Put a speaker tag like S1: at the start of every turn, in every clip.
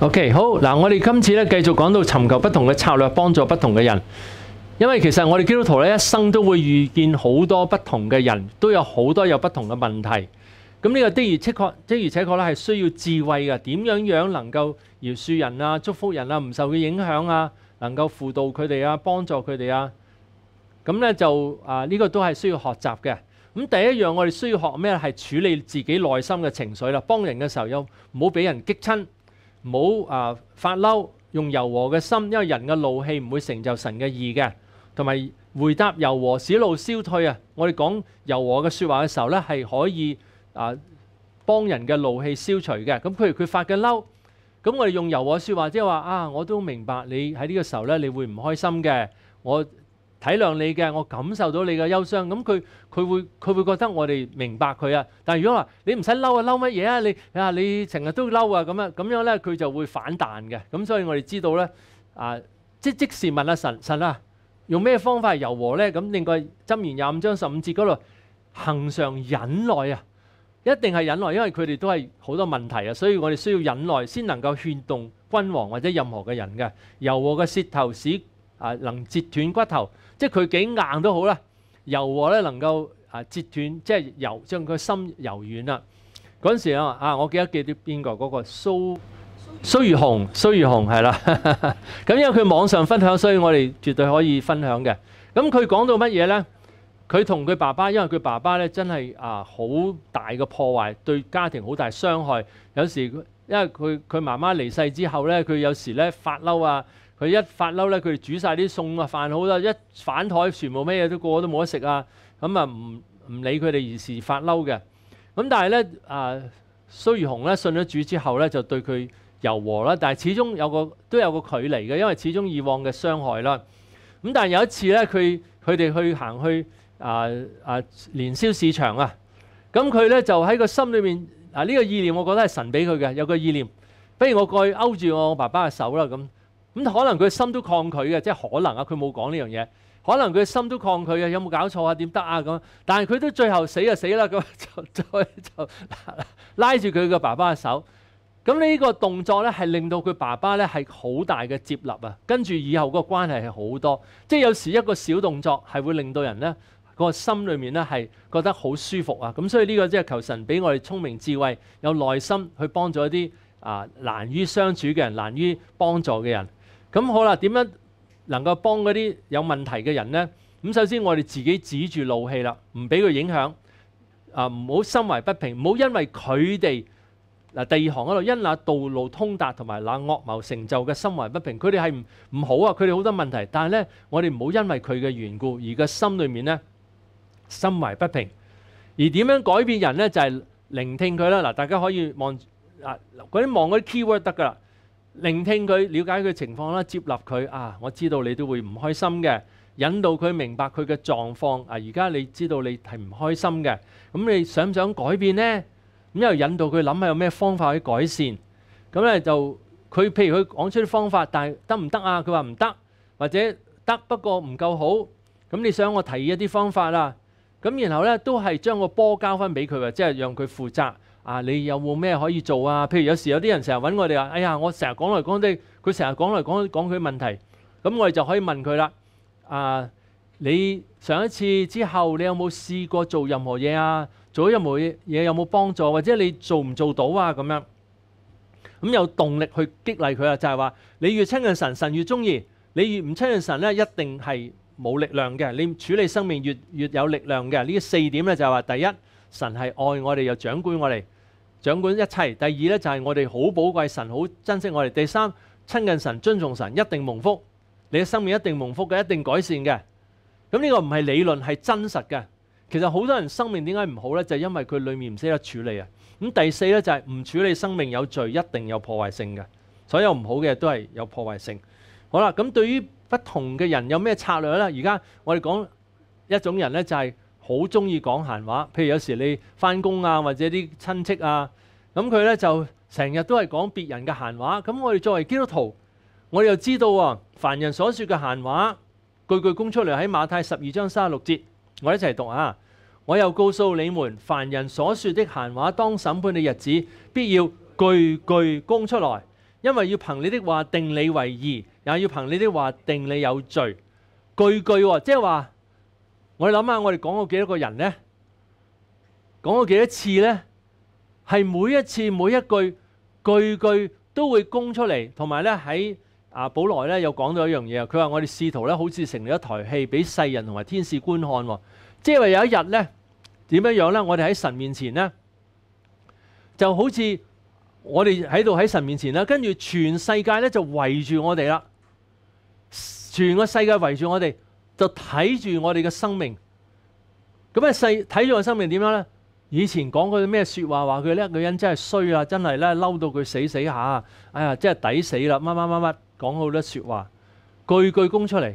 S1: OK，好嗱，我哋今次咧继续讲到寻求不同嘅策略，帮助不同嘅人。因为其实我哋基督徒咧一生都会遇见好多不同嘅人，都有好多有不同嘅问题。咁呢个的而且确，的而且确咧系需要智慧嘅。点样样能够饶恕人啊，祝福人啊，唔受佢影响啊，能够辅导佢哋啊，帮助佢哋啊？咁咧就啊，呢个都系需要学习嘅。咁第一样，我哋需要学咩？系处理自己内心嘅情绪啦。帮人嘅时候又唔好俾人激亲。唔好啊！發嬲，用柔和嘅心，因為人嘅怒氣唔會成就神嘅意嘅。同埋回答柔和，使怒消退啊！我哋講柔和嘅説話嘅時候咧，係可以啊幫人嘅怒氣消除嘅。咁譬如佢發嘅嬲，咁我哋用柔和説話，即係話啊，我都明白你喺呢個時候咧，你會唔開心嘅。我體諒你嘅，我感受到你嘅憂傷。咁佢佢會佢會覺得我哋明白佢啊。但係如果話你唔使嬲啊，嬲乜嘢啊？你啊，你成日都嬲啊，咁樣咁樣咧，佢就會反彈嘅。咁所以我哋知道咧啊，即即時問阿神神啊，用咩方法係柔和咧？咁另外箴言廿五章十五節嗰度，恆常忍耐啊，一定係忍耐，因為佢哋都係好多問題啊。所以我哋需要忍耐先能夠勸動君王或者任何嘅人嘅柔和嘅舌頭，使啊能截斷骨頭。即係佢幾硬都好啦，柔和咧能夠啊折斷，即係柔將佢心柔軟啦。嗰時啊，啊我記得記得邊個嗰個蘇蘇如紅，蘇如紅係啦。咁因為佢網上分享，所以我哋絕對可以分享嘅。咁佢講到乜嘢咧？佢同佢爸爸，因為佢爸爸咧真係啊好大嘅破壞，對家庭好大傷害。有時因為佢佢媽媽離世之後咧，佢有時咧發嬲啊。佢一發嬲咧，佢哋煮曬啲餸啊飯好啦，一反台全部咩嘢都個個都冇得食啊！咁啊，唔唔理佢哋而是發嬲嘅。咁但係咧啊，蘇如紅咧信咗主之後咧，就對佢柔和啦。但係始終有個都有個距離嘅，因為始終以往嘅傷害啦。咁但係有一次咧，佢佢哋去行去啊啊年宵市場啊，咁佢咧就喺個心裏面啊呢個意念，我覺得係神俾佢嘅有個意念。不如我過去勾住我爸爸嘅手啦咁。咁可能佢心都抗拒嘅，即係可能啊，佢冇講呢樣嘢，可能佢心都抗拒嘅。有冇搞錯啊？點得啊？咁，但係佢都最後死就死啦。咁再 就拉住佢個爸爸嘅手，咁呢個動作咧係令到佢爸爸咧係好大嘅接納啊。跟住以後個關係係好多，即係有時一個小動作係會令到人咧個心里面咧係覺得好舒服啊。咁所以呢個即係求神俾我哋聰明智慧，有耐心去幫助一啲啊難於相處嘅人，難於幫助嘅人。咁好啦，點樣能夠幫嗰啲有問題嘅人呢？咁首先我哋自己止住怒氣啦，唔俾佢影響啊！唔好心懷不平，唔好因為佢哋嗱第二行嗰度因那道路通達同埋那惡謀成就嘅心懷不平，佢哋係唔唔好啊！佢哋好多問題，但係呢，我哋唔好因為佢嘅緣故而個心裏面呢，心懷不平。而點樣改變人呢？就係聆聽佢啦。嗱，大家可以望啊，嗰啲望嗰啲 keyword 得㗎啦。聆聽佢，了解佢情況啦，接納佢啊，我知道你都會唔開心嘅，引導佢明白佢嘅狀況啊。而家你知道你係唔開心嘅，咁你想唔想改變呢？咁又引導佢諗下有咩方法去改善。咁咧就佢譬如佢講出啲方法，但係得唔得啊？佢話唔得，或者得不過唔夠好。咁你想我提一啲方法啦。咁然後咧都係將個波交翻俾佢即係讓佢負責。啊！你有冇咩可以做啊？譬如有時有啲人成日揾我哋話：，哎呀，我成日講來講去，佢成日講來講講佢問題。咁我哋就可以問佢啦。啊，你上一次之後，你有冇試過做任何嘢啊？做咗任何嘢有冇幫助？或者你做唔做到啊？咁樣咁有動力去激勵佢啊！就係話你越親近神，神越中意；你越唔親近神咧，一定係冇力量嘅。你處理生命越越有力量嘅。呢四點咧就係話：第一，神係愛我哋又掌管我哋。掌管一切。第二咧就係我哋好宝贵，神好珍惜我哋。第三，亲近神、尊重神，一定蒙福。你嘅生命一定蒙福嘅，一定改善嘅。咁呢個唔係理論，係真實嘅。其實好多人生命點解唔好咧？就因為佢裡面唔識得處理啊。咁第四咧就係唔處理，生命有罪一定有破壞性嘅。所有唔好嘅都係有破壞性。好啦，咁對於不同嘅人有咩策略咧？而家我哋講一種人咧，就係。好中意講閒話，譬如有時你翻工啊，或者啲親戚啊，咁佢咧就成日都係講別人嘅閒話。咁我哋作為基督徒，我哋又知道啊，凡人所説嘅閒話，句句供出嚟喺馬太十二章三十六節。我一齊讀啊！我又告訴你們，凡人所説的閒話，當審判嘅日子，必要句句供出來，因為要憑你的話定你為義，也要憑你的話定你有罪。句句即係話。我哋谂下，我哋讲过几多个人呢？讲过几多次呢？系每一次每一句句句都会供出嚟，同埋咧喺啊保莱咧又讲到一样嘢佢话我哋试图咧好似成一台戏俾世人同埋天使观看，即系话有一日咧点样样咧？我哋喺神面前咧，就好似我哋喺度喺神面前啦，跟住全世界咧就围住我哋啦，全个世界围住我哋。就睇住我哋嘅生命，咁啊细睇住我生命点样咧？以前讲佢咩说话，话佢呢一个人真系衰啊，真系咧嬲到佢死死下，哎呀真系抵死啦，乜乜乜乜，讲好多说话，句句供出嚟。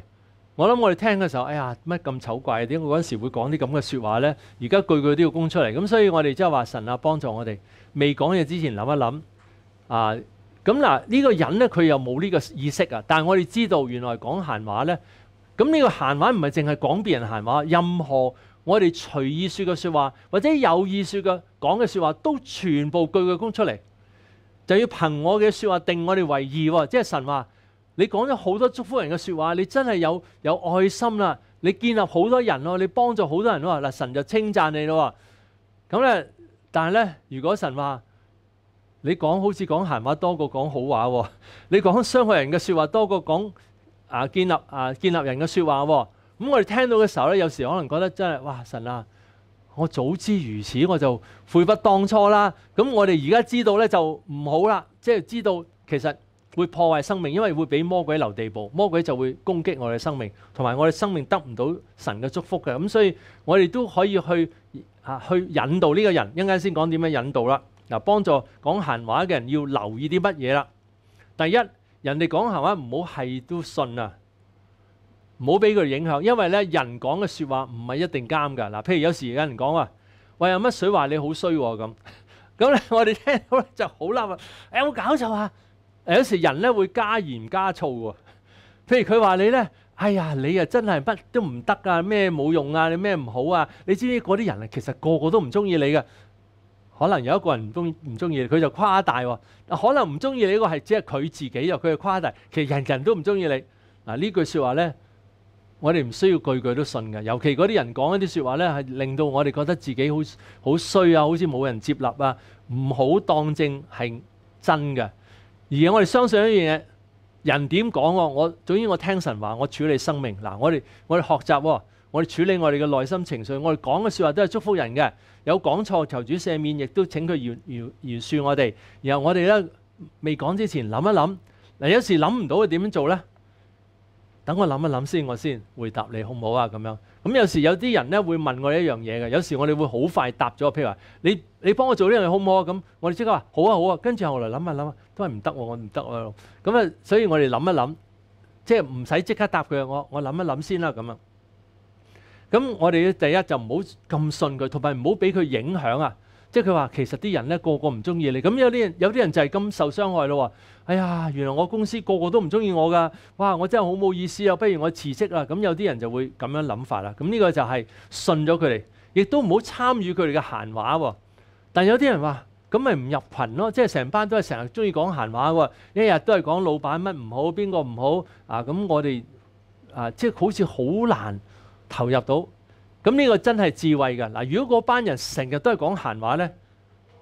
S1: 我谂我哋听嘅时候，哎呀乜咁丑怪，点我嗰时会讲啲咁嘅说话咧？而家句句都要供出嚟，咁所以我哋即系话神啊，帮助我哋未讲嘢之前谂一谂啊。咁嗱呢个人咧，佢又冇呢个意识啊，但系我哋知道原来讲闲话咧。咁呢個閒話唔係淨係講別人閒話，任何我哋隨意説嘅説話，或者有意説嘅講嘅説話，都全部句句公出嚟，就要憑我嘅説話定我哋為義喎。即係神話，你講咗好多祝福人嘅説話，你真係有有愛心啦，你建立好多人咯，你幫助好多人咯，嗱神就稱讚你咯。咁咧，但係咧，如果神話你講好似講閒話多過講好話喎，你講傷害人嘅説話多過講。啊！建立啊！建立人嘅说話喎，咁我哋聽到嘅時候咧，有時可能覺得真係哇！神啊，我早知如此，我就悔不當初啦。咁我哋而家知道咧就唔好啦，即係知道其實會破壞生命，因為會俾魔鬼留地步，魔鬼就會攻擊我哋生命，同埋我哋生命得唔到神嘅祝福嘅。咁所以我哋都可以去啊去引導呢個人，一間先講點樣引導啦。嗱，幫助講閒話嘅人要留意啲乜嘢啦？第一。人哋講闲话唔好係都信啊，唔好俾佢影響，因為咧人講嘅说話唔係一定啱㗎。嗱，譬如有時有人講話，喂，有乜水話你好衰咁，咁咧我哋聽到咧就好嬲啊！有冇搞错啊？有時人咧會加鹽加醋喎。譬如佢話你咧，哎呀，你啊真係乜都唔得啊，咩冇用啊，你咩唔好啊？你知唔知嗰啲人啊，其實個個都唔中意你㗎。可能有一個人唔中唔中意你，佢就夸大喎。可能唔中意你呢個係只係佢自己又佢夸大。其實人人都唔中意你。嗱，呢句説話咧，我哋唔需要句句都信嘅。尤其嗰啲人講一啲説話咧，係令到我哋覺得自己好好衰啊，好似冇人接納啊，唔好當正係真嘅。而我哋相信一樣嘢，人點講我？我總之我聽神話，我處理生命。嗱，我哋我哋學習，我哋處理我哋嘅內心情緒，我哋講嘅説話都係祝福人嘅。有講錯求主赦免，亦都請佢原原恕我哋。然後我哋咧未講之前諗一諗。嗱有時諗唔到佢點樣做咧，等我諗一諗先，我先回答你好唔好啊？咁樣咁有時有啲人咧會問我一樣嘢嘅，有時我哋會好快答咗。譬如話你你幫我做呢樣嘢好唔好啊？咁我哋即刻話好啊好啊。跟住後來諗下諗都係唔得喎，我唔得喎。咁啊，所以我哋諗一諗，即係唔使即刻答佢。我我諗一諗先啦，咁啊。咁我哋第一就唔好咁信佢，同埋唔好俾佢影響啊！即係佢話其實啲人咧個個唔中意你，咁有啲人有啲人就係咁受傷害咯哎呀，原來我公司個個都唔中意我㗎，哇！我真係好冇意思啊，不如我辭職啦！咁有啲人就會咁樣諗法啦。咁呢個就係信咗佢哋，亦都唔好參與佢哋嘅閒話喎。但有啲人話咁咪唔入群咯，即係成班都係成日中意講閒話喎，一日都係講老闆乜唔好，邊個唔好啊？咁我哋啊，即係好似好難。投入到，咁呢個真係智慧嘅。嗱，如果嗰班人成日都係講閒話咧，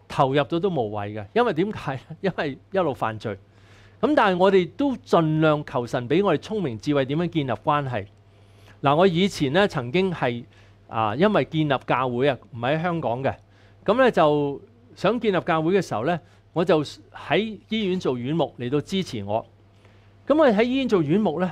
S1: 投入到都無謂嘅，因為點解？因為一路犯罪。咁但係我哋都盡量求神俾我哋聰明智慧，點樣建立關係？嗱，我以前咧曾經係啊，因為建立教會啊，唔喺香港嘅。咁咧就想建立教會嘅時候咧，我就喺醫院做院目嚟到支持我。咁我喺醫院做院目咧。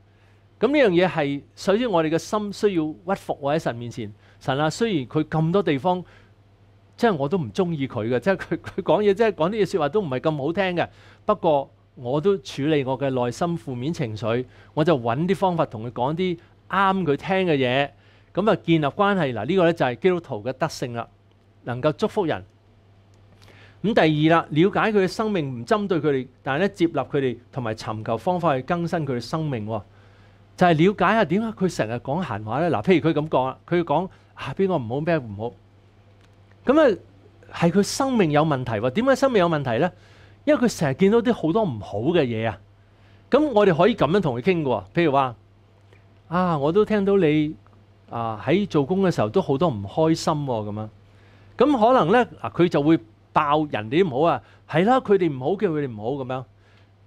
S1: 咁呢樣嘢係首先，我哋嘅心需要屈服喺神面前。神啊，雖然佢咁多地方，即係我都唔中意佢嘅，即係佢佢講嘢，即係講啲嘢説話都唔係咁好聽嘅。不過我都處理我嘅內心負面情緒，我就揾啲方法同佢講啲啱佢聽嘅嘢，咁啊建立關係嗱。呢個咧就係基督徒嘅德性啦，能夠祝福人。咁第二啦，了解佢嘅生命，唔針對佢哋，但係咧接納佢哋，同埋尋求方法去更新佢嘅生命。就係了解下點解佢成日講閒話咧？嗱，譬如佢咁講，佢講啊邊個唔好咩唔好咁啊？係佢生命有問題喎？點解生命有問題咧？因為佢成日見到啲好多唔好嘅嘢啊！咁我哋可以咁樣同佢傾喎。譬如話啊，我都聽到你啊喺做工嘅時候都好多唔開心喎。咁啊，咁可能咧嗱，佢就會爆人哋唔好啊，係啦，佢哋唔好叫佢哋唔好咁樣。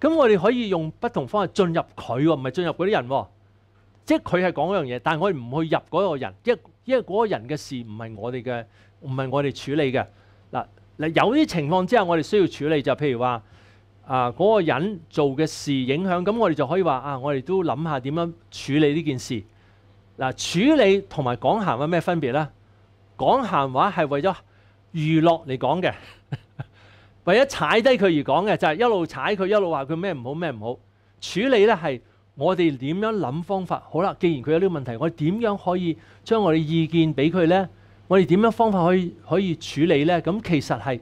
S1: 咁我哋可以用不同方式進入佢喎，唔係進入嗰啲人喎。即係佢係講一樣嘢，但係我唔去入嗰個人，因因為嗰個人嘅事唔係我哋嘅，唔係我哋處理嘅。嗱嗱，有啲情況之下，我哋需要處理就譬如話啊，嗰個人做嘅事影響，咁我哋就可以話啊，我哋都諗下點樣處理呢件事。嗱，處理同埋講閒話咩分別咧？講閒話係為咗娛樂嚟講嘅，為咗踩低佢而講嘅，就係一路踩佢，一路話佢咩唔好咩唔好。處理咧係。我哋點樣諗方法？好啦，既然佢有呢個問題，我哋點樣可以將我哋意見俾佢呢？我哋點樣方法可以可以處理呢？咁其實係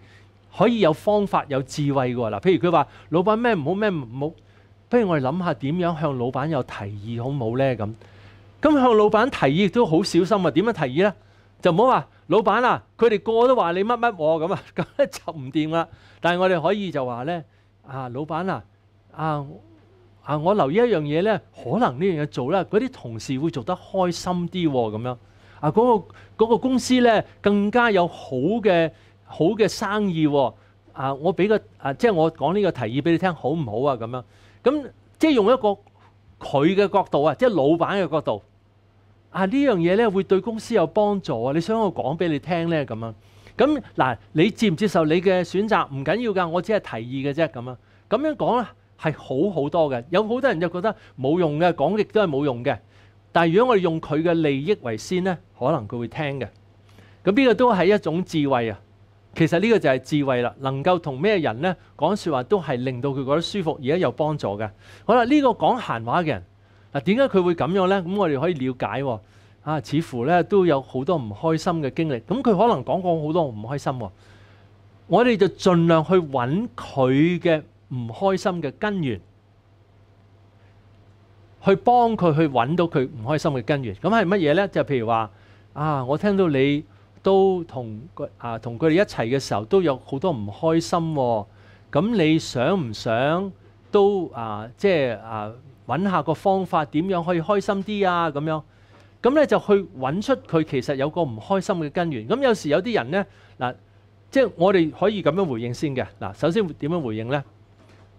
S1: 可以有方法有智慧㗎喎。嗱，譬如佢話老闆咩唔好咩唔好，不如我哋諗下點樣向老闆有提議好唔好呢？咁咁向老闆提議都好小心啊。點樣提議呢？就唔好話老闆啊，佢哋個都話你乜乜我咁啊，咁就唔掂啦。但係我哋可以就話呢：「啊，老闆啊啊！啊！我留意一樣嘢咧，可能呢樣嘢做咧，嗰啲同事會做得開心啲喎，咁樣啊，嗰個個公司咧更加有好嘅好嘅生意喎。啊，我俾個啊，即係我講呢個提議俾你聽，好唔好啊？咁樣咁即係用一個佢嘅角度啊，即係老闆嘅角度啊，呢樣嘢咧會對公司有幫助啊！你想我講俾你聽咧咁樣咁嗱，你接唔接受你嘅選擇唔緊要㗎，我只係提議嘅啫咁啊，咁樣講啦。係好好多嘅，有好多人就覺得冇用嘅，講極都係冇用嘅。但係如果我哋用佢嘅利益為先呢，可能佢會聽嘅。咁呢個都係一種智慧啊！其實呢個就係智慧啦，能夠同咩人呢講説話都係令到佢覺得舒服而家有幫助嘅。好啦，呢個講閒話嘅人嗱，點解佢會咁樣呢？咁我哋可以了解喎。啊，似乎咧都有好多唔開心嘅經歷。咁佢可能講講好多唔開心喎。我哋就盡量去揾佢嘅。唔開心嘅根源，去幫佢去揾到佢唔開心嘅根源。咁係乜嘢呢？就譬如話啊，我聽到你都同佢啊，同佢哋一齊嘅時候都有好多唔開心喎。咁你想唔想都啊，即系啊揾下個方法點樣可以開心啲啊？咁樣咁咧就去揾出佢其實有個唔開心嘅根源。咁有時有啲人呢，嗱，即係我哋可以咁樣回應先嘅嗱。首先點樣回應呢？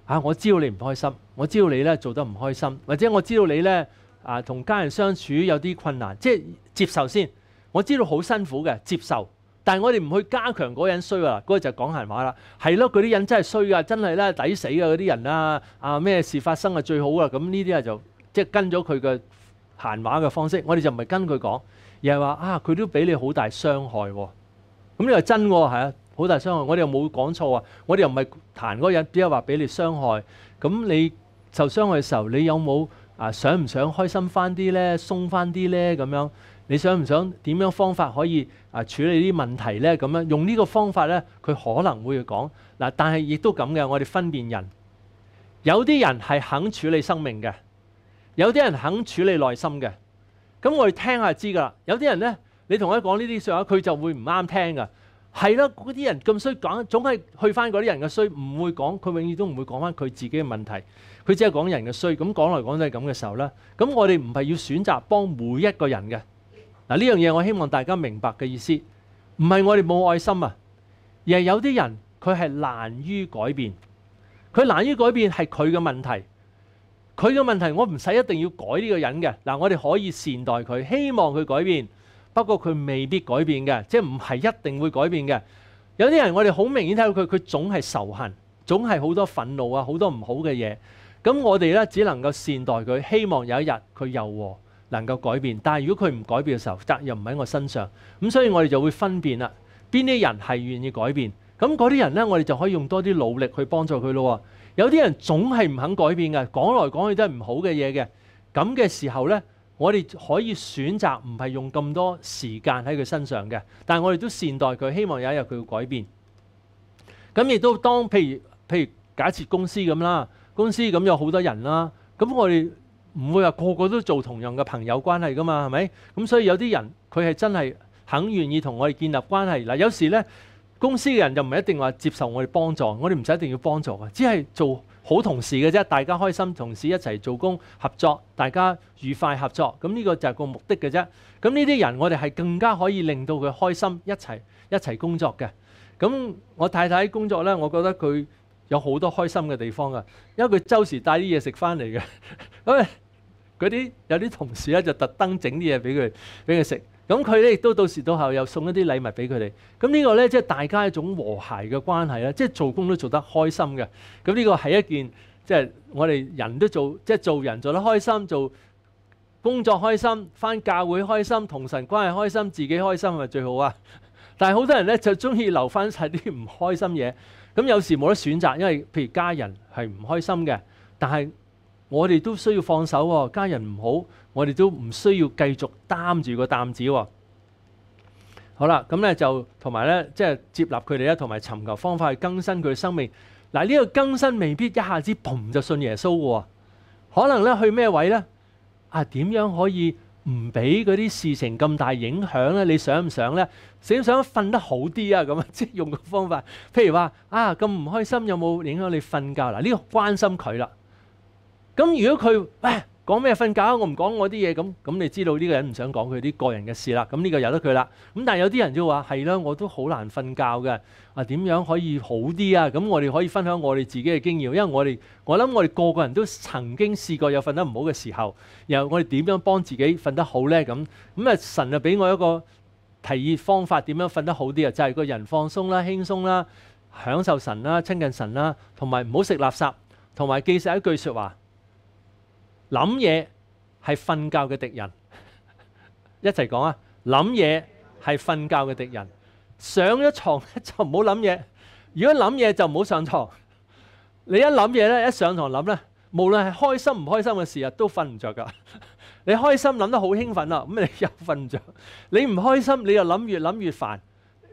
S1: 啊！我知道你唔開心，我知道你咧做得唔開心，或者我知道你咧啊同家人相處有啲困難，即系接受先。我知道好辛苦嘅，接受。但係我哋唔去加強嗰人衰啊，嗰個就講閒話啦。係咯，嗰啲人真係衰噶，真係咧抵死啊！嗰啲人啊啊咩事發生啊最好啊，咁呢啲啊就即系跟咗佢嘅閒話嘅方式，我哋就唔係跟佢講，而係話啊佢都俾你好大傷害喎。咁呢個真喎係啊。好大傷害，我哋又冇講錯啊！我哋又唔係彈嗰日，只係話俾你傷害。咁你受傷害嘅時候，你有冇啊想唔想開心翻啲咧、鬆翻啲咧咁樣？你想唔想點樣方法可以啊處理啲問題咧？咁樣用呢個方法咧，佢可能會講嗱，但係亦都咁嘅。我哋分辨人，有啲人係肯處理生命嘅，有啲人肯處理內心嘅。咁我哋聽下知噶啦。有啲人咧，你同佢講呢啲話，佢就會唔啱聽噶。係咯，嗰啲人咁衰講，總係去翻嗰啲人嘅衰，唔會講佢永遠都唔會講翻佢自己嘅問題，佢只係講人嘅衰。咁講來講都係咁嘅時候啦。咁我哋唔係要選擇幫每一個人嘅嗱呢樣嘢，我希望大家明白嘅意思，唔係我哋冇愛心啊，而係有啲人佢係難於改變，佢難於改變係佢嘅問題，佢嘅問題我唔使一定要改呢個人嘅嗱，我哋可以善待佢，希望佢改變。不過佢未必改變嘅，即係唔係一定會改變嘅。有啲人我哋好明顯睇到佢，佢總係仇恨，總係好多憤怒啊，好多唔好嘅嘢。咁我哋咧只能夠善待佢，希望有一日佢柔和能夠改變。但係如果佢唔改變嘅時候，責任唔喺我身上。咁所以我哋就會分辨啦，邊啲人係願意改變。咁嗰啲人咧，我哋就可以用多啲努力去幫助佢咯有啲人總係唔肯改變嘅，講來講去都係唔好嘅嘢嘅。咁嘅時候咧。我哋可以選擇唔係用咁多時間喺佢身上嘅，但係我哋都善待佢，希望有一日佢會改變。咁亦都當譬如譬如假設公司咁啦，公司咁有好多人啦，咁我哋唔會話個個都做同樣嘅朋友關係噶嘛，係咪？咁所以有啲人佢係真係肯願意同我哋建立關係嗱。有時呢，公司嘅人就唔係一定話接受我哋幫助，我哋唔使一定要幫助啊，只係做。好同事嘅啫，大家開心，同事一齊做工合作，大家愉快合作，咁呢個就係個目的嘅啫。咁呢啲人，我哋係更加可以令到佢開心，一齊一齊工作嘅。咁我太太工作呢，我覺得佢有好多開心嘅地方啊，因為佢周時帶啲嘢食翻嚟嘅。咁嗰啲有啲同事咧，就特登整啲嘢俾佢俾佢食。咁佢咧亦都到時到後又送一啲禮物俾佢哋，咁呢個咧即係大家一種和諧嘅關係啦，即係做工都做得開心嘅。咁呢個係一件即係我哋人都做，即係做人做得開心，做工作開心，翻教會開心，同神關係開心，自己開心係最好啊。但係好多人咧就中意留翻晒啲唔開心嘢，咁有時冇得選擇，因為譬如家人係唔開心嘅，但係。我哋都需要放手喎，家人唔好，我哋都唔需要繼續擔住個擔子喎。好啦，咁咧就同埋咧，即係接納佢哋咧，同埋尋求方法去更新佢生命。嗱，呢個更新未必一下子嘣就信耶穌嘅喎，可能咧去咩位咧？啊，點樣可以唔俾嗰啲事情咁大影響咧？你想唔想咧？想唔想瞓得好啲啊？咁啊，即係用個方法，譬如話啊，咁唔開心有冇影響你瞓覺？嗱，呢個關心佢啦。咁如果佢喂講咩瞓覺，我唔講我啲嘢，咁咁你知道呢個人唔想講佢啲個人嘅事啦。咁呢個由得佢啦。咁但系有啲人就話係啦，我都好難瞓覺嘅。啊點樣可以好啲啊？咁我哋可以分享我哋自己嘅經驗，因為我哋我諗我哋個個人都曾經試過有瞓得唔好嘅時候，然后我哋點樣幫自己瞓得好咧？咁咁啊神就俾我一個提議方法，點樣瞓得好啲啊？就係個人放鬆啦、輕鬆啦、享受神啦、亲近神啦，同埋唔好食垃圾，同埋記實一句说話。谂嘢系瞓觉嘅敌人，一齐讲啊！谂嘢系瞓觉嘅敌人。上咗床就唔好谂嘢，如果谂嘢就唔好上床。你一谂嘢咧，一上床谂咧，无论系开心唔开心嘅事啊，都瞓唔着噶。你开心谂得好兴奋啊，咁你 又瞓唔着。你唔开心，你又谂越谂越烦，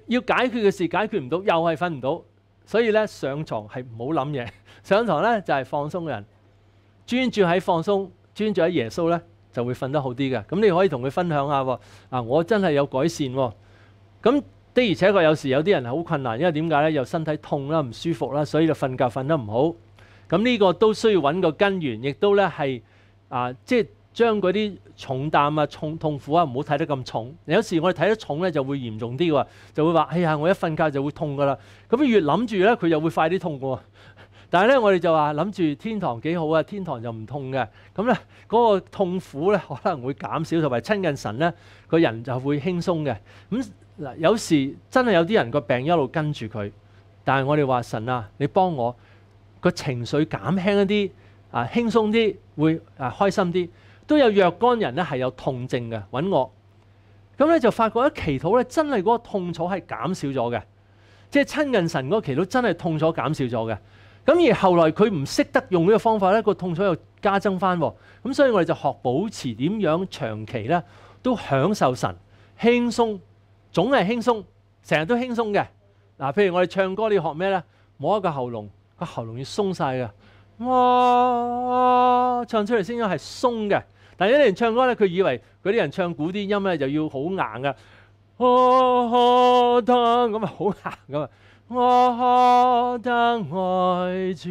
S1: 要解决嘅事解决唔到，又系瞓唔到。所以咧，上床系唔好谂嘢，上床咧就系放松嘅人。專注喺放鬆，專注喺耶穌咧，就會瞓得好啲嘅。咁你可以同佢分享下喎。我真係有改善喎。咁的而且確有時有啲人係好困難，因為點解咧？又身體痛啦，唔舒服啦，所以就瞓覺瞓得唔好。咁呢個都需要揾個根源，亦都咧係啊，即係將嗰啲重擔啊、重痛苦啊，唔好睇得咁重。有時我哋睇得重咧，就會嚴重啲喎，就會話：哎呀，我一瞓覺就會痛噶啦。咁越諗住咧，佢又會快啲痛喎。但系咧，我哋就話諗住天堂幾好啊！天堂就唔痛嘅咁咧，嗰個痛苦咧可能會減少，同埋親近神咧，個人就會輕鬆嘅咁嗱。有時真係有啲人個病一路跟住佢，但係我哋話神啊，你幫我個情緒減輕一啲啊，輕鬆啲會啊，開心啲都有若干人咧係有痛症嘅揾我咁咧，就發覺一祈禱咧，真係嗰個痛楚係減少咗嘅，即係親近神嗰個祈禱真係痛楚減少咗嘅。咁而後來佢唔識得用呢個方法咧，個痛楚又加增翻喎。咁所以我哋就學保持點樣長期咧都享受神輕鬆，總係輕鬆，成日都輕鬆嘅。嗱，譬如我哋唱歌，你要學咩咧？摸一個喉嚨，個喉嚨要鬆晒嘅。哇，唱出嚟聲音係鬆嘅。但係有啲人唱歌咧，佢以為嗰啲人唱古典音咧就要好硬嘅。哦哦咁啊，好硬咁啊。我得爱住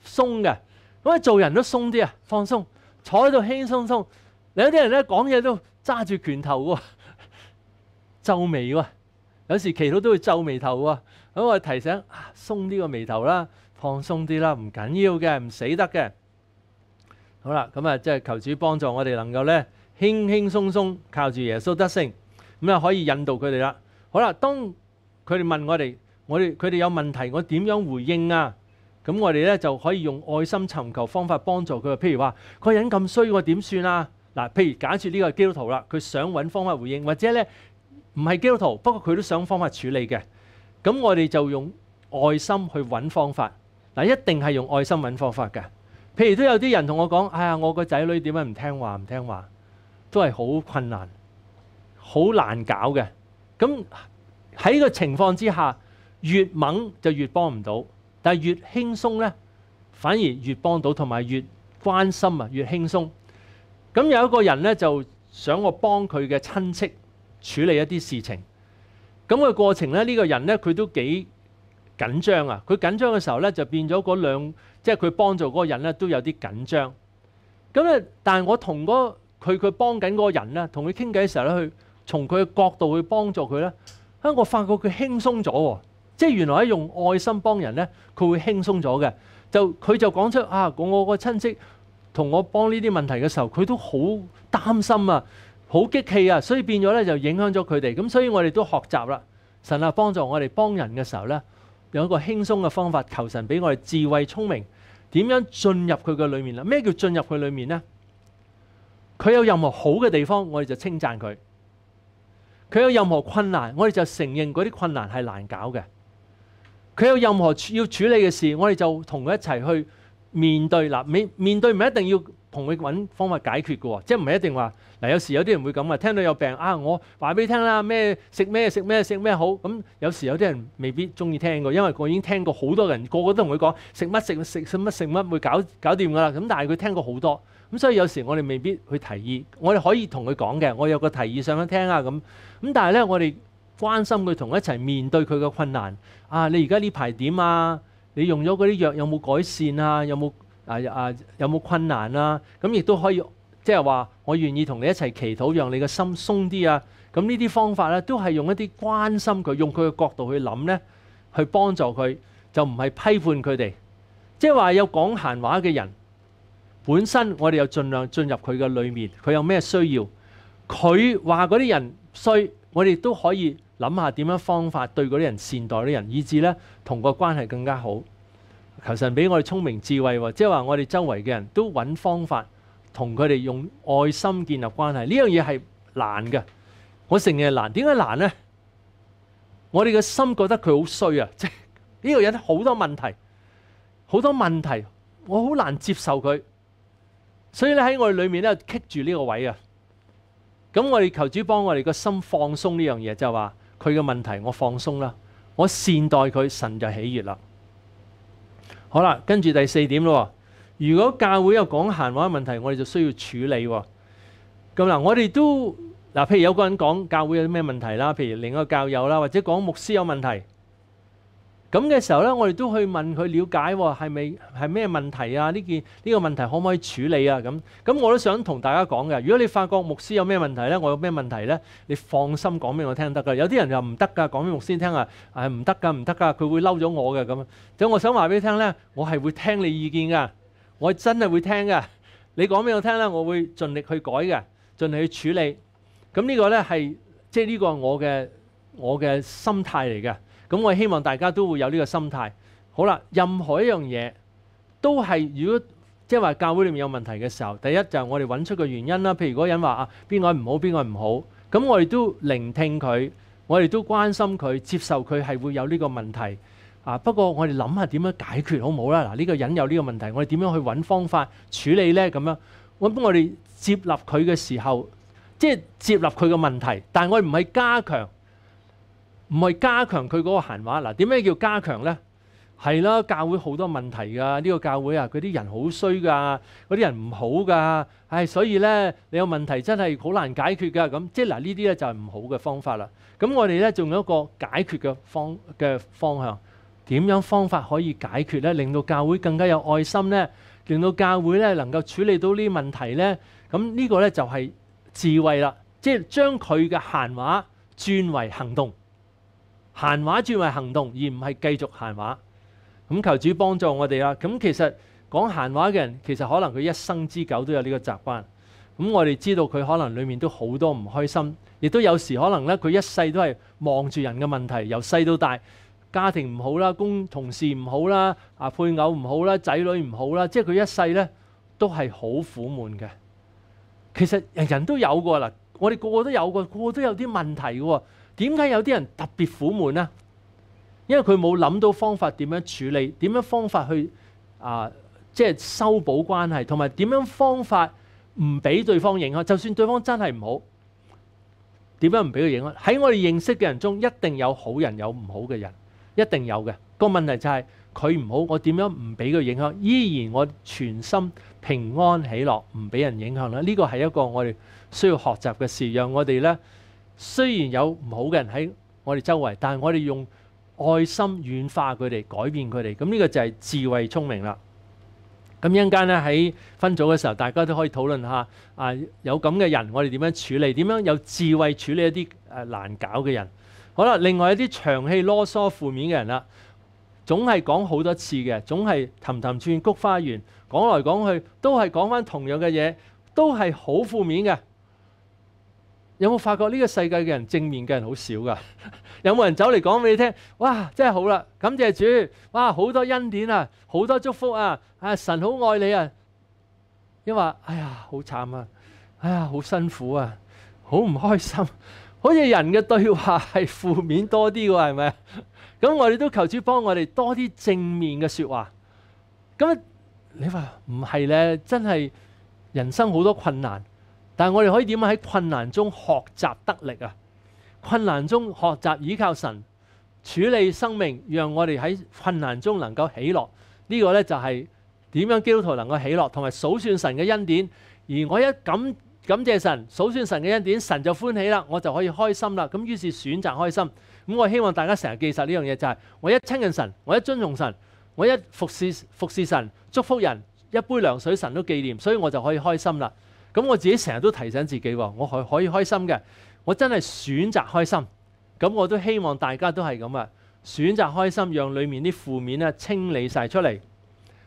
S1: 松嘅，咁啊做人都松啲啊，放松坐喺度轻松松。有啲人咧讲嘢都揸住拳头嘅，皱眉有时祈祷都会皱眉头嘅。咁我提醒松啲个眉头啦，放松啲啦，唔紧要嘅，唔死得嘅。好啦，咁啊即系求主帮助我哋能够咧轻轻松松靠住耶稣得胜，咁啊可以引导佢哋啦。好啦，当佢哋问我哋。我哋佢哋有問題，我點樣回應啊？咁我哋咧就可以用愛心尋求方法幫助佢。譬如話，個人咁衰，我點算啊？嗱，譬如假設呢個基督徒啦，佢想揾方法回應，或者咧唔係基督徒，不過佢都想方法處理嘅。咁我哋就用愛心去揾方法。嗱，一定係用愛心揾方法嘅。譬如都有啲人同我講：，哎呀，我個仔女點解唔聽話？唔聽話都係好困難，好難搞嘅。咁喺個情況之下。越猛就越幫唔到，但係越輕鬆咧，反而越幫到，同埋越關心啊，越輕鬆。咁有一個人咧，就想我幫佢嘅親戚處理一啲事情。咁嘅過程咧，呢個人咧佢都幾緊張啊。佢緊張嘅時候咧，就變咗嗰兩即係佢幫助嗰個人咧都有啲緊張。咁咧，但係我同嗰佢佢幫緊嗰個人咧，同佢傾偈嘅時候咧，去從佢嘅角度去幫助佢咧，啊，我發覺佢輕鬆咗喎。即係原來用愛心幫人呢，佢會輕鬆咗嘅。就佢就講出啊，我個親戚同我幫呢啲問題嘅時候，佢都好擔心啊，好激氣啊，所以變咗呢，就影響咗佢哋。咁所以我哋都學習啦，神啊幫助我哋幫人嘅時候呢，有一個輕鬆嘅方法。求神俾我哋智慧聰明，點樣進入佢嘅裏面啦？咩叫進入佢裏面呢？佢有任何好嘅地方，我哋就稱讚佢；佢有任何困難，我哋就承認嗰啲困難係難搞嘅。佢有任何要處理嘅事，我哋就同佢一齊去面對嗱。面面對唔一定要同佢揾方法解決嘅喎，即係唔係一定話嗱。有時有啲人會咁啊，聽到有病啊，我話俾你聽啦，咩食咩食咩食咩好。咁有時有啲人未必中意聽嘅，因為我已經聽過好多人個個都同佢講食乜食食乜食乜會搞搞掂㗎啦。咁但係佢聽過好多，咁所以有時我哋未必去提議。我哋可以同佢講嘅，我有個提議想佢聽啊咁。咁但係咧，我哋。關心佢同一齊面對佢嘅困難啊！你而家呢排點啊？你用咗嗰啲藥有冇改善啊？有冇啊啊有冇困難啊？咁亦都可以即係話，我願意同你一齊祈禱，讓你嘅心鬆啲啊！咁呢啲方法咧，都係用一啲關心佢，用佢嘅角度去諗呢，去幫助佢，就唔係批判佢哋。即係話有講閒話嘅人，本身我哋又盡量進入佢嘅裏面，佢有咩需要，佢話嗰啲人衰，我哋都可以。谂下點樣方法對嗰啲人善待啲人，以至咧同個關係更加好。求神俾我哋聰明智慧喎，即係話我哋周圍嘅人都揾方法同佢哋用愛心建立關係。呢樣嘢係難嘅，我承認係難。點解難呢？我哋嘅心覺得佢好衰啊！即係呢個人好多問題，好多問題，我好難接受佢。所以咧喺我哋裏面咧棘住呢個位啊。咁我哋求主幫我哋個心放鬆呢樣嘢，就係話。佢嘅問題，我放鬆啦，我善待佢，神就喜悦啦。好啦，跟住第四點咯。如果教會有講閒話嘅問題，我哋就需要處理。咁嗱，我哋都嗱，譬如有個人講教會有啲咩問題啦，譬如另一個教友啦，或者講牧師有問題。咁嘅時候咧，我哋都去問佢了解喎，係咪係咩問題啊？呢件呢個問題可唔可以處理啊？咁咁我都想同大家講嘅。如果你發覺牧師有咩問題咧，我有咩問題咧，你放心講俾我聽得㗎。有啲人就唔得噶，講俾牧師聽啊，係唔得噶，唔得噶，佢會嬲咗我嘅咁。所以我想話俾你聽咧，我係會聽你意見噶，我真係會聽噶。你講俾我聽咧，我會盡力去改嘅，盡力去處理。咁呢個咧係即係呢個我嘅我嘅心態嚟嘅。咁我希望大家都會有呢個心態。好啦，任何一樣嘢都係如果即係話教會裏面有問題嘅時候，第一就係我哋揾出個原因啦。譬如嗰人話啊，邊個唔好，邊個唔好。咁我哋都聆聽佢，我哋都關心佢，接受佢係會有呢個問題。啊，不過我哋諗下點樣解決好唔好啦？嗱，呢個人有呢個問題，我哋點樣去揾方法處理呢？咁樣，咁我哋接納佢嘅時候，即係接納佢嘅問題，但係我哋唔係加強。唔係加強佢嗰個閒話嗱，點解叫加強呢？係啦，教會好多問題㗎，呢個教會啊，佢啲人好衰㗎，嗰啲人唔好㗎，唉，所以呢，你有問題真係好難解決㗎，咁即係嗱呢啲呢就係唔好嘅方法啦。咁我哋呢，仲有一個解決嘅方嘅方向，點樣方法可以解決呢？令到教會更加有愛心呢？令到教會呢能夠處理到呢啲問題呢？咁呢個呢，就係智慧啦，即係將佢嘅閒話轉為行動。閒話轉為行動，而唔係繼續閒話。咁求主幫助我哋啦。咁其實講閒話嘅人，其實可能佢一生之久都有呢個習慣。咁我哋知道佢可能裡面都好多唔開心，亦都有時可能咧，佢一世都係望住人嘅問題，由細到大，家庭唔好啦，工同事唔好啦，啊配偶唔好啦，仔女唔好啦，即係佢一世咧都係好苦悶嘅。其實人人都有過啦，我哋個個都有過，個個都有啲問題嘅。點解有啲人特別苦悶呢？因為佢冇諗到方法點樣處理，點樣方法去啊，即係修補關係，同埋點樣方法唔俾對方影響。就算對方真係唔好，點樣唔俾佢影響？喺我哋認識嘅人中，一定有好人有唔好嘅人，一定有嘅。個問題就係佢唔好，我點樣唔俾佢影響？依然我全心平安喜樂，唔俾人影響咧。呢個係一個我哋需要學習嘅事，讓我哋咧。雖然有唔好嘅人喺我哋周圍，但係我哋用愛心軟化佢哋，改變佢哋。咁呢個就係智慧聰明啦。咁一間咧喺分組嘅時候，大家都可以討論下啊，有咁嘅人，我哋點樣處理？點樣有智慧處理一啲誒難搞嘅人？好啦，另外一啲長氣、啰嗦、負面嘅人啦，總係講好多次嘅，總係氹氹轉菊花園，講來講去都係講翻同樣嘅嘢，都係好負面嘅。有冇发觉呢个世界嘅人正面嘅人好少噶？有冇人走嚟讲俾你听？哇，真系好啦，感谢主！哇，好多恩典啊，好多祝福啊！啊，神好爱你啊！因话哎呀，好惨啊！哎呀，好辛苦啊，好唔开心。好似人嘅对话系负面多啲喎，系咪？咁我哋都求主帮我哋多啲正面嘅说话。咁你话唔系咧？真系人生好多困难。但系我哋可以点样喺困难中学习得力啊？困难中学习倚靠神处理生命，让我哋喺困难中能够起落。呢个呢，就系点样基督徒能够起落，同埋数算神嘅恩典。而我一感感谢神，数算神嘅恩典，神就欢喜啦，我就可以开心啦。咁于是选择开心。咁我希望大家成日记实呢样嘢，就系我一亲近神，我一尊重神，我一服侍服侍神，祝福人一杯凉水，神都纪念，所以我就可以开心啦。咁我自己成日都提醒自己，我可可以開心嘅。我真係選擇開心，咁我都希望大家都係咁啊，選擇開心，讓里面啲負面咧清理晒出嚟。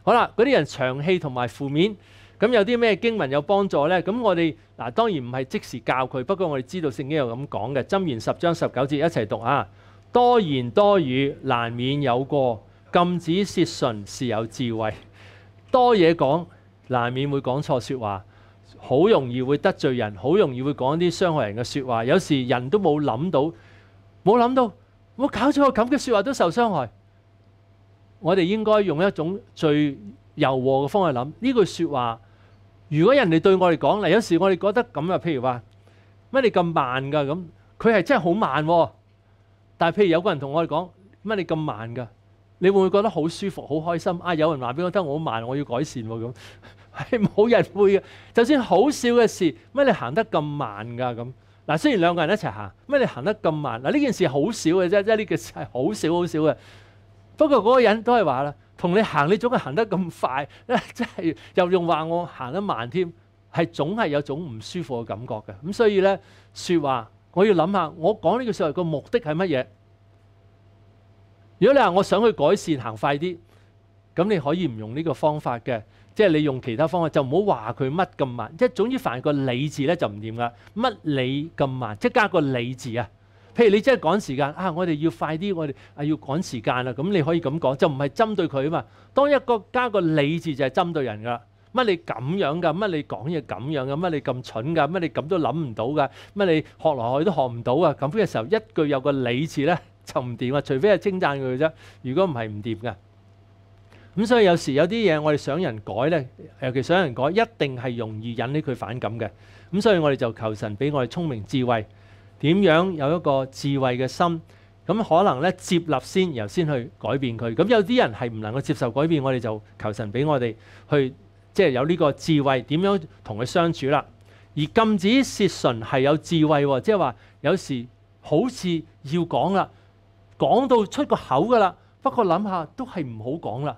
S1: 好啦，嗰啲人長气同埋負面，咁有啲咩經文有幫助呢？咁我哋嗱，當然唔係即時教佢，不過我哋知道聖經有咁講嘅。箴言十章十九節一齊讀啊，多言多語難免有過，禁止舌唇是有智慧。多嘢講難免會講錯说話。好容易會得罪人，好容易會講啲傷害人嘅説話。有時人都冇諗到，冇諗到，我搞咗咁嘅説話都受傷害。我哋應該用一種最柔和嘅方式諗呢句説話。如果人哋對我哋講，嗱，有時我哋覺得咁啊，譬如話乜你咁慢㗎咁，佢係真係好慢。但係譬如有個人同我哋講乜你咁慢㗎，你會唔會覺得好舒服、好開心？啊，有人話俾我聽，我慢，我要改善喎咁。係冇人會嘅，就算好少嘅事，乜你行得咁慢㗎咁？嗱，雖然兩個人一齊行，乜你行得咁慢？嗱，呢件事好少嘅啫，即係呢件事係好少好少嘅。不過嗰個人都係話啦，同你行你總係行得咁快，即係又用話我行得慢添，係總係有種唔舒服嘅感覺嘅。咁所以咧，説話我要諗下，我講呢句説話個目的係乜嘢？如果你話我想去改善行快啲。咁你可以唔用呢個方法嘅，即係你用其他方法就唔好話佢乜咁慢。即係總之凡個理字咧就唔掂噶。乜理咁慢，即係加個理字啊。譬如你真係趕時間啊，我哋要快啲，我哋啊要趕時間啦。咁你可以咁講，就唔係針對佢啊嘛。當一個加個理字就係針對人噶啦。乜你咁樣噶？乜你講嘢咁樣噶？乜你咁蠢噶？乜你咁都諗唔到噶？乜你學來學去都學唔到啊？咁嘅時候一句有個理字咧就唔掂啊，除非係稱讚佢啫。如果唔係唔掂噶。咁所以有時有啲嘢我哋想人改呢，尤其想人改一定係容易引起佢反感嘅。咁所以我哋就求神俾我哋聰明智慧，點樣有一個智慧嘅心，咁可能咧接納先，然後先去改變佢。咁有啲人係唔能夠接受改變，我哋就求神俾我哋去即係有呢個智慧，點樣同佢相處啦。而禁止涉唇係有智慧喎，即係話有時好似要講啦，講到出個口㗎啦，不過諗下都係唔好講啦。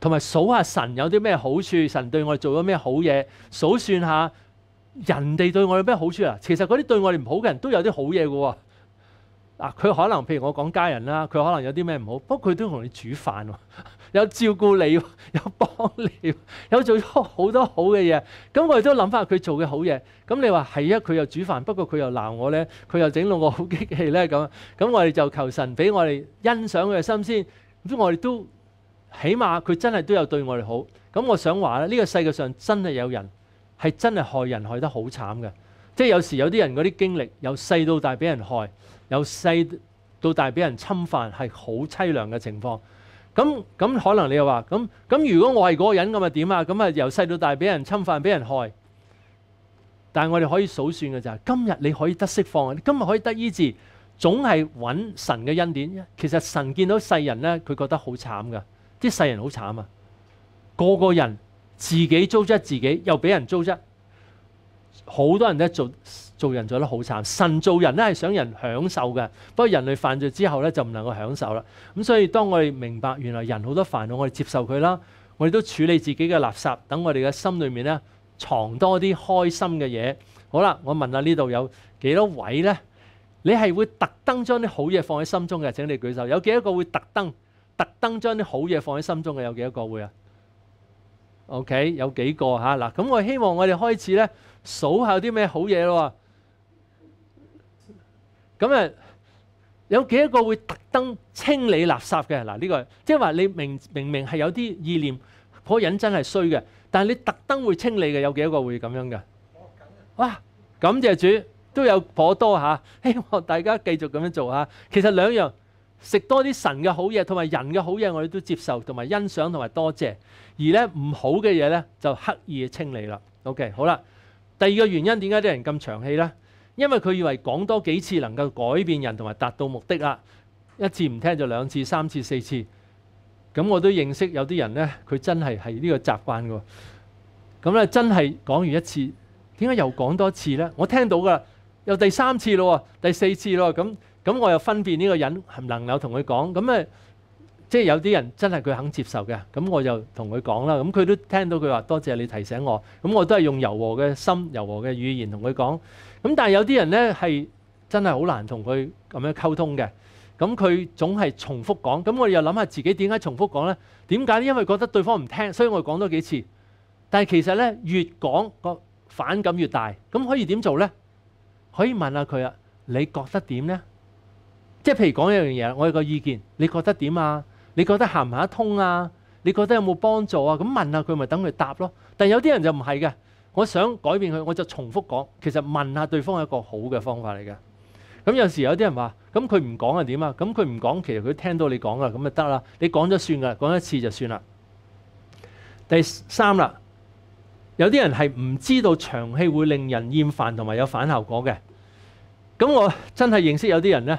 S1: 同埋數下神有啲咩好處？神對我哋做咗咩好嘢？數算下人哋對我哋咩好處啊？其實嗰啲對我哋唔好嘅人都有啲好嘢嘅喎。嗱，佢可能譬如我講家人啦，佢可能有啲咩唔好，不過佢都同你煮飯，有照顧你，有幫你，有做咗好多好嘅嘢。咁我哋都諗翻佢做嘅好嘢。咁你話係啊？佢又煮飯，不過佢又鬧我咧，佢又整到我好激氣咧咁。咁我哋就求神俾我哋欣賞嘅心先。咁我哋都。起碼佢真係都有對我哋好，咁我想話咧，呢個世界上真係有人係真係害人害得好慘嘅，即係有時有啲人嗰啲經歷，由細到大俾人害，由細到大俾人侵犯，係好淒涼嘅情況。咁咁可能你又話咁咁，如果我係嗰個人咁啊點啊？咁啊由細到大俾人侵犯、俾人害，但系我哋可以數算嘅就係，今日你可以得釋放，今日可以得醫治，總係揾神嘅恩典。其實神見到世人咧，佢覺得好慘噶。啲世人好慘啊！個個人自己租質自己，又俾人租質，好多人都做做人做得好慘。神做人咧係想人享受嘅，不過人類犯罪之後咧就唔能夠享受啦。咁所以當我哋明白原來人好多煩惱，我哋接受佢啦，我哋都處理自己嘅垃圾，等我哋嘅心裏面咧藏多啲開心嘅嘢。好啦，我問下呢度有幾多位咧？你係會特登將啲好嘢放喺心中嘅？請你舉手。有幾多個會特登？特登將啲好嘢放喺心中嘅有幾多個會啊？OK，有幾個嚇嗱咁，我希望我哋開始咧數下有啲咩好嘢咯咁誒有幾多個會特登清理垃圾嘅嗱？呢個即係話你明明明係有啲意念，嗰人真係衰嘅，但係你特登會清理嘅有幾多個會咁樣嘅？哇！感謝主都有颇多嚇，希望大家繼續咁樣做嚇。其實兩樣。食多啲神嘅好嘢，同埋人嘅好嘢，我哋都接受同埋欣赏同埋多谢。而咧唔好嘅嘢咧，就刻意清理啦。OK，好啦。第二个原因點解啲人咁長氣咧？因為佢以為講多幾次能夠改變人同埋達到目的啦。一次唔聽就兩次、三次、四次。咁我都認識有啲人咧，佢真係係呢個習慣噶。咁咧真係講完一次，點解又講多次咧？我聽到噶啦，又第三次咯，第四次咯，咁。咁我又分辨呢個人係唔能夠同佢講，咁誒，即係有啲人真係佢肯接受嘅，咁我就同佢講啦。咁佢都聽到佢話多謝你提醒我，咁我都係用柔和嘅心、柔和嘅語言同佢講。咁但係有啲人咧係真係好難同佢咁樣溝通嘅，咁佢總係重複講。咁我哋又諗下自己點解重複講咧？點解？因為覺得對方唔聽，所以我講多幾次。但係其實咧，越講個反感越大。咁可以點做咧？可以問下佢啊，你覺得點咧？即係譬如講一樣嘢，我有個意見，你覺得點啊？你覺得行唔行得通啊？你覺得有冇幫助啊？咁問下佢咪等佢答咯。但有啲人就唔係嘅，我想改變佢，我就重複講。其實問下對方係一個好嘅方法嚟嘅。咁有時有啲人話，咁佢唔講係點啊？咁佢唔講，其實佢聽到你講啊，咁就得啦。你講咗算噶，講一次就算啦。第三啦，有啲人係唔知道長氣會令人厭煩同埋有反效果嘅。咁我真係認識有啲人咧。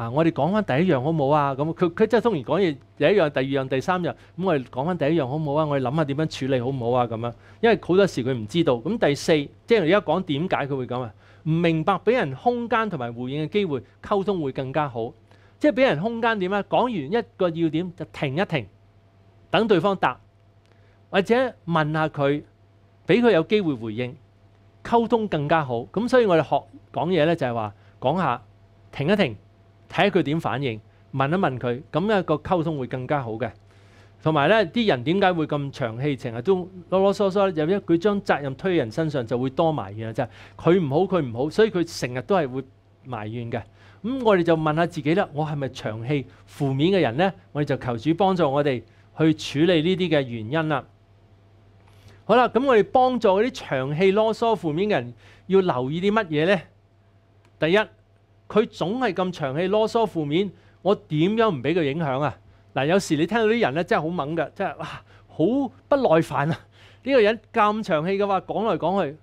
S1: 啊！我哋講翻第一樣好唔好啊？咁佢佢即係通常講嘢第一樣、第二樣、第三樣，咁我哋講翻第一樣好唔好啊？我哋諗下點樣處理好唔好啊？咁樣，因為好多時佢唔知道。咁第四，即係而家講點解佢會咁啊？唔明白俾人空間同埋回應嘅機會，溝通會更加好。即係俾人空間點啊？講完一個要點就停一停，等對方答，或者問下佢，俾佢有機會回應，溝通更加好。咁所以我哋學講嘢咧，就係話講下停一停。睇下佢點反應，問一問佢，咁樣個溝通會更加好嘅。同埋咧，啲人點解會咁長氣？成日都囉囉嗦嗦，有一佢將責任推人身上，就會多埋怨啦。真係佢唔好，佢唔好，所以佢成日都係會埋怨嘅。咁我哋就問下自己啦：我係咪長氣、負面嘅人咧？我哋就求主幫助我哋去處理呢啲嘅原因啦。好啦，咁我哋幫助嗰啲長氣、囉嗦、負面嘅人，要留意啲乜嘢咧？第一。佢總係咁長氣、啰嗦、負面，我點樣唔俾佢影響啊？嗱，有時你聽到啲人咧，真係好猛嘅，真係哇，好不耐煩啊！呢個人咁長氣嘅話，講來講去，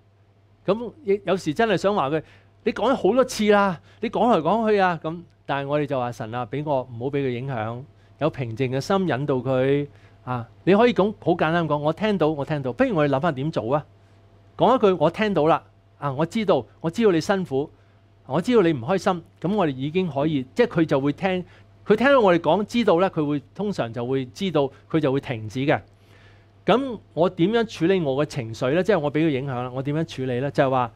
S1: 咁亦有時真係想話佢，你講咗好多次啦，你講來講去啊，咁但係我哋就話神啊，俾我唔好俾佢影響，有平靜嘅心引導佢啊！你可以講好簡單講，我聽到，我聽到，不如我哋諗下點做啊？講一句我聽到啦，啊，我知道，我知道你辛苦。我知道你唔開心，咁我哋已經可以，即係佢就會聽，佢聽到我哋講，知道咧，佢會通常就會知道，佢就會停止嘅。咁我點樣處理我嘅情緒咧？即係我俾佢影響啦，我點樣處理咧？就係話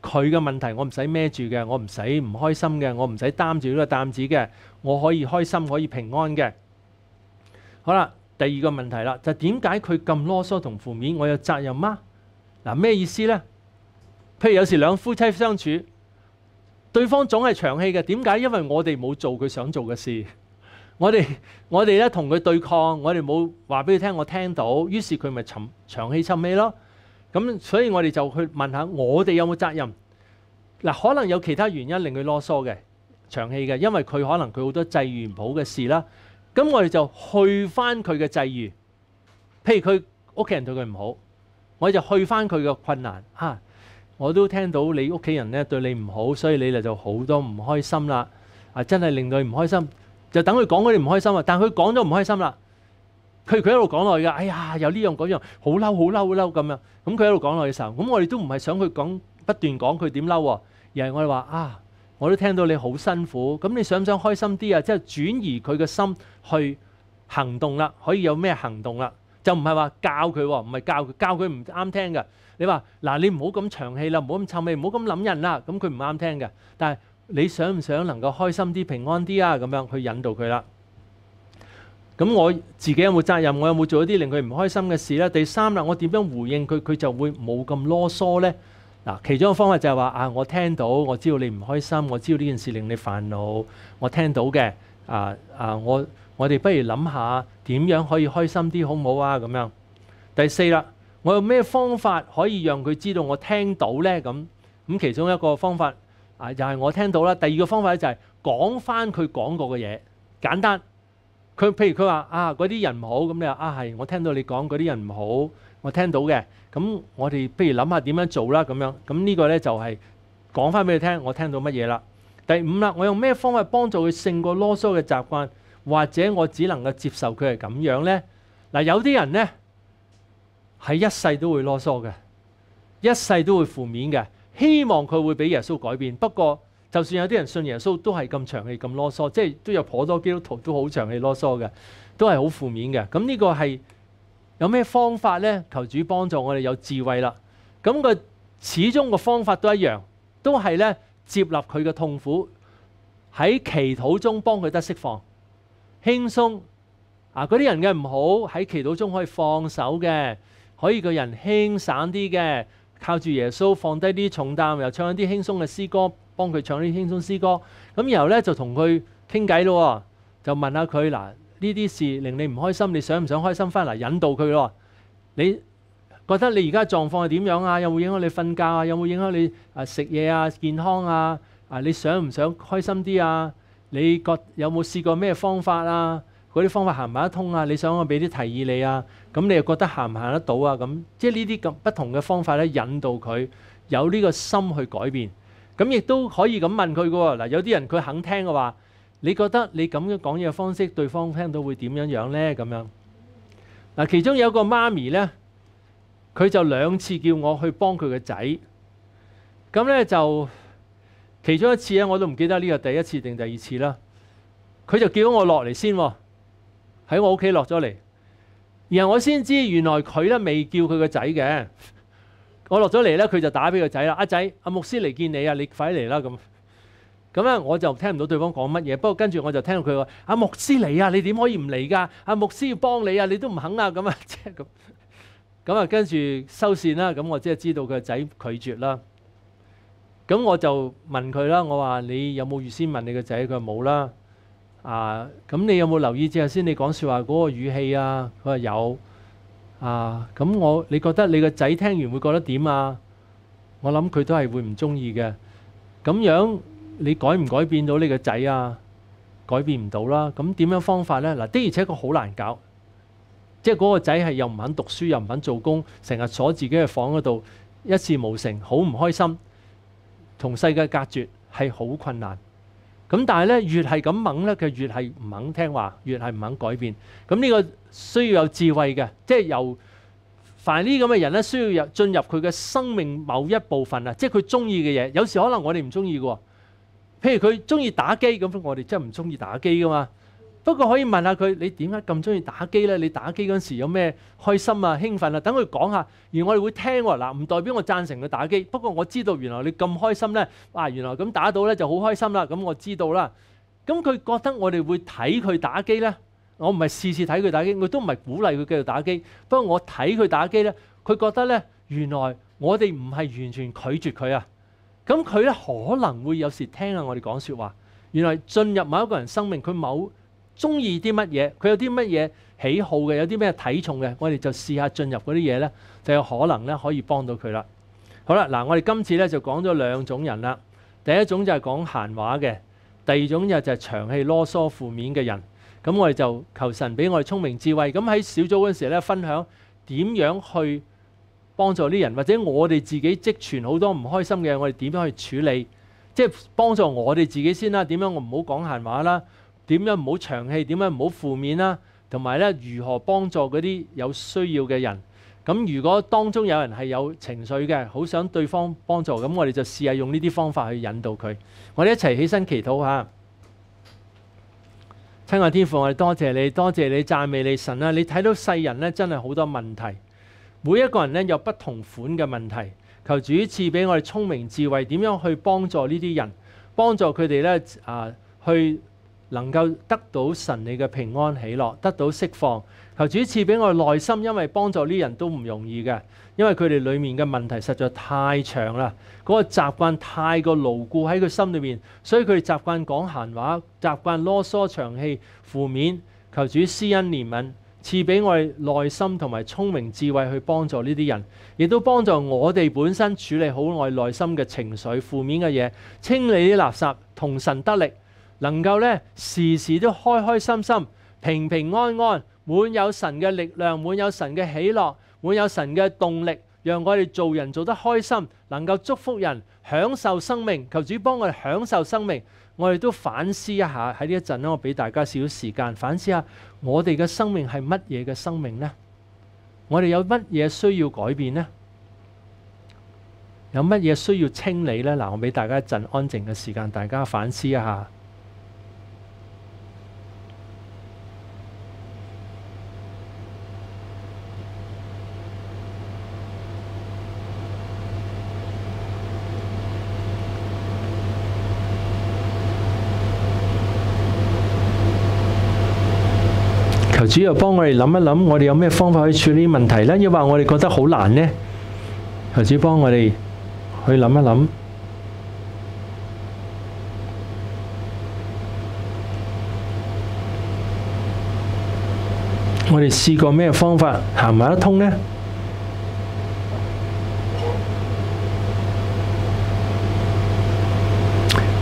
S1: 佢嘅問題，我唔使孭住嘅，我唔使唔開心嘅，我唔使擔住呢個擔子嘅，我可以開心可以平安嘅。好啦，第二個問題啦，就點解佢咁囉嗦同負面，我有責任嗎？嗱，咩意思咧？譬如有時兩夫妻相處。對方總係長氣嘅，點解？因為我哋冇做佢想做嘅事，我哋我哋咧同佢對抗，我哋冇話俾佢聽，我聽到，於是佢咪沉長氣、沉氣咯。咁所以我哋就去問下我哋有冇責任？嗱，可能有其他原因令佢啰嗦嘅、長氣嘅，因為佢可能佢好多際遇唔好嘅事啦。咁我哋就去翻佢嘅際遇，譬如佢屋企人對佢唔好，我就去翻佢嘅困難嚇。我都聽到你屋企人咧對你唔好，所以你咧就好多唔開心啦。啊，真係令到你唔開心，就等佢講佢唔開心啊。但佢講咗唔開心啦，佢佢一路講落去噶。哎呀，有呢樣嗰樣，好嬲，好嬲好嬲咁樣。咁佢一路講落去嘅時候，咁我哋都唔係想佢講不斷講佢點嬲，而係我哋話啊，我都聽到你好辛苦。咁你想唔想開心啲啊？即係轉移佢嘅心去行動啦。可以有咩行動啦？就唔係話教佢喎，唔係教佢教佢唔啱聽㗎。你話嗱，你唔好咁長氣啦，唔好咁臭味，唔好咁諗人啦，咁佢唔啱聽嘅。但係你想唔想能夠開心啲、平安啲啊？咁樣去引導佢啦。咁我自己有冇責任？我有冇做一啲令佢唔開心嘅事咧？第三啦，我點樣回應佢，佢就會冇咁囉嗦咧。嗱，其中一個方法就係話啊，我聽到，我知道你唔開心，我知道呢件事令你煩惱，我聽到嘅。啊啊，我我哋不如諗下點樣可以開心啲好唔好啊？咁樣。第四啦。我用咩方法可以讓佢知道我聽到呢？咁咁其中一個方法啊，又係我聽到啦。第二個方法咧就係講翻佢講過嘅嘢，簡單。佢譬如佢話啊，嗰啲人唔好，咁你話啊係，我聽到你講嗰啲人唔好，我聽到嘅。咁我哋不如諗下點樣做啦？咁樣咁呢個呢，就係講翻俾佢聽，我聽到乜嘢啦？第五啦，我用咩方法幫助佢勝過啰嗦嘅習慣，或者我只能夠接受佢係咁樣呢？嗱，有啲人呢。係一世都會啰嗦嘅，一世都會負面嘅。希望佢會俾耶穌改變。不過，就算有啲人信耶穌都係咁長氣、咁啰嗦，即係都有颇多基督徒都好長氣啰嗦嘅，都係好負面嘅。咁呢個係有咩方法呢？求主幫助我哋有智慧啦。咁个始終個方法都一樣，都係咧接納佢嘅痛苦喺祈禱中幫佢得釋放輕鬆啊！嗰啲人嘅唔好喺祈禱中可以放手嘅。可以個人輕省啲嘅，靠住耶穌放低啲重擔，又唱一啲輕鬆嘅詩歌，幫佢唱啲輕鬆詩歌。咁然後咧就同佢傾偈咯，就問下佢嗱呢啲事令你唔開心，你想唔想開心翻嚟引導佢咯？你覺得你而家狀況係點樣啊？有冇影響你瞓覺啊？有冇影響你啊食嘢啊健康啊？啊你想唔想開心啲啊？你覺有冇試過咩方法啊？嗰啲方法行唔行得通啊？你想我俾啲提議你啊？咁你又覺得行唔行得到啊？咁即係呢啲咁不同嘅方法咧，引導佢有呢個心去改變。咁亦都可以咁問佢嘅喎。嗱，有啲人佢肯聽嘅話，你覺得你咁樣講嘢嘅方式，對方聽到會點樣樣咧？咁樣嗱，其中有個媽咪咧，佢就兩次叫我去幫佢嘅仔。咁咧就其中一次咧，我都唔記得呢個第一次定第二次啦。佢就叫咗我落嚟先喎，喺我屋企落咗嚟。然後我先知原來佢咧未叫佢個仔嘅，我落咗嚟咧佢就打俾個仔啦。阿仔，阿牧師嚟見你啊，你快嚟啦咁。咁咧我就聽唔到對方講乜嘢，不過跟住我就聽到佢話：阿牧師嚟啊，你點可以唔嚟㗎？阿牧師要幫你啊，你都唔肯啊咁啊，即係咁。咁啊跟住收線啦，咁我即係知道佢個仔拒絕啦。咁我就問佢啦，我話你有冇預先問你個仔？佢話冇啦。啊，咁你有冇留意？之後先你講説話嗰個語氣啊？佢話有啊，咁我你覺得你個仔聽完會覺得點啊？我諗佢都係會唔中意嘅。咁樣你改唔改變到你個仔啊？改變唔到啦。咁點樣方法呢？嗱的而且確好難搞，即係嗰個仔係又唔肯讀書，又唔肯做工，成日鎖自己嘅房嗰度一事無成，好唔開心，同世界隔絕係好困難。咁但係咧，越係咁猛咧，佢越係唔肯聽話，越係唔肯改變。咁呢個需要有智慧嘅，即係由凡呢咁嘅人咧，需要入進入佢嘅生命某一部分啊，即係佢中意嘅嘢。有時可能我哋唔中意嘅喎，譬如佢中意打機咁，我哋真係唔中意打機噶嘛。不過可以問下佢，你點解咁中意打機呢？你打機嗰時有咩開心啊、興奮啊？等佢講下，而我哋會聽喎。嗱，唔代表我贊成佢打機，不過我知道原來你咁開心呢。啊，原來咁打到呢就好開心啦。咁我知道啦。咁佢覺得我哋會睇佢打機呢？我唔係次次睇佢打機，我都唔係鼓勵佢繼續打機。不過我睇佢打機呢，佢覺得呢，原來我哋唔係完全拒絕佢啊。咁佢咧可能會有時聽下我哋講説話。原來進入某一個人生命，佢某。中意啲乜嘢？佢有啲乜嘢喜好嘅？有啲咩體重嘅？我哋就試下進入嗰啲嘢咧，就有可能咧可以幫到佢啦。好啦，嗱，我哋今次咧就講咗兩種人啦。第一種就係講閒話嘅，第二種就就係長氣囉嗦負面嘅人。咁我哋就求神俾我哋聰明智慧。咁喺小組嗰時咧，分享點樣去幫助啲人，或者我哋自己積存好多唔開心嘅，我哋點樣去處理？即係幫助我哋自己先啦。點樣我唔好講閒話啦？點樣唔好長氣？點樣唔好負面啦？同埋咧，如何幫助嗰啲有需要嘅人？咁如果當中有人係有情緒嘅，好想對方幫助，咁我哋就試下用呢啲方法去引導佢。我哋一齊起身祈禱下。親愛天父，我哋多謝你，多謝你讚美你神啦！你睇到世人咧，真係好多問題，每一個人咧有不同款嘅問題。求主赐俾我哋聰明智慧，點樣去幫助呢啲人，幫助佢哋咧啊去。能夠得到神你嘅平安喜樂，得到釋放。求主賜俾我內心，因為幫助呢人都唔容易嘅，因為佢哋裡面嘅問題實在太長啦，嗰個習慣太過牢固喺佢心裏面，所以佢哋習慣講閒話，習慣囉嗦長氣，負面。求主施恩憐憫，賜俾我哋內心同埋聰明智慧去幫助呢啲人，亦都幫助我哋本身處理好我內心嘅情緒、負面嘅嘢，清理啲垃圾，同神得力。能夠咧時時都開開心心、平平安安，滿有神嘅力量，滿有神嘅喜樂，滿有神嘅動力，讓我哋做人做得開心，能夠祝福人，享受生命。求主幫我哋享受生命。我哋都反思一下喺呢一陣咧，我俾大家少少時間反思下，我哋嘅生命係乜嘢嘅生命呢？我哋有乜嘢需要改變呢？有乜嘢需要清理呢？嗱，我俾大家一陣安靜嘅時間，大家反思一下。主要幫我哋諗一諗，我哋有咩方法去以處理問題咧？一話我哋覺得好難呢？求主幫我哋去諗一諗，我哋試過咩方法行埋一通呢？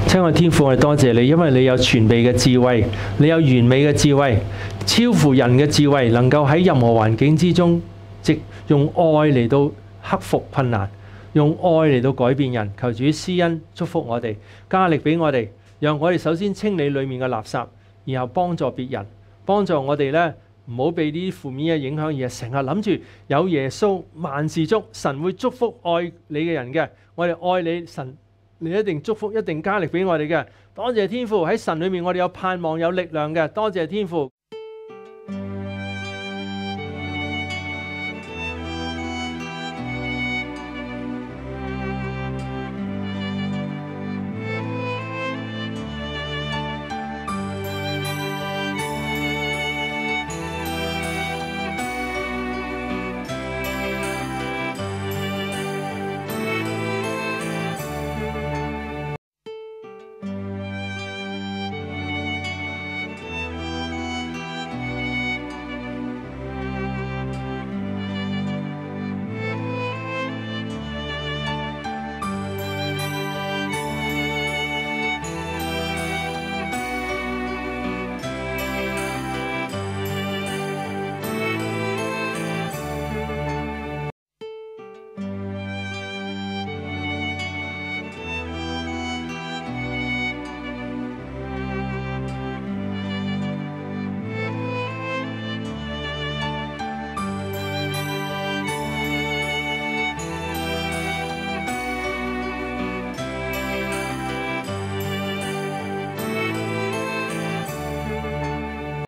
S1: 亲爱天父，我哋多谢你，因为你有全备嘅智慧，你有完美嘅智慧，超乎人嘅智慧，能够喺任何环境之中，即用爱嚟到克服困难，用爱嚟到改变人。求主施恩祝福我哋，加力俾我哋，让我哋首先清理里面嘅垃圾，然后帮助别人，帮助我哋咧唔好被啲负面嘅影响，而系成日谂住有耶稣万事足，神会祝福爱你嘅人嘅。我哋爱你神。你一定祝福，一定加力俾我哋嘅。多谢天父喺神里面，我哋有盼望，有力量嘅。多谢天父。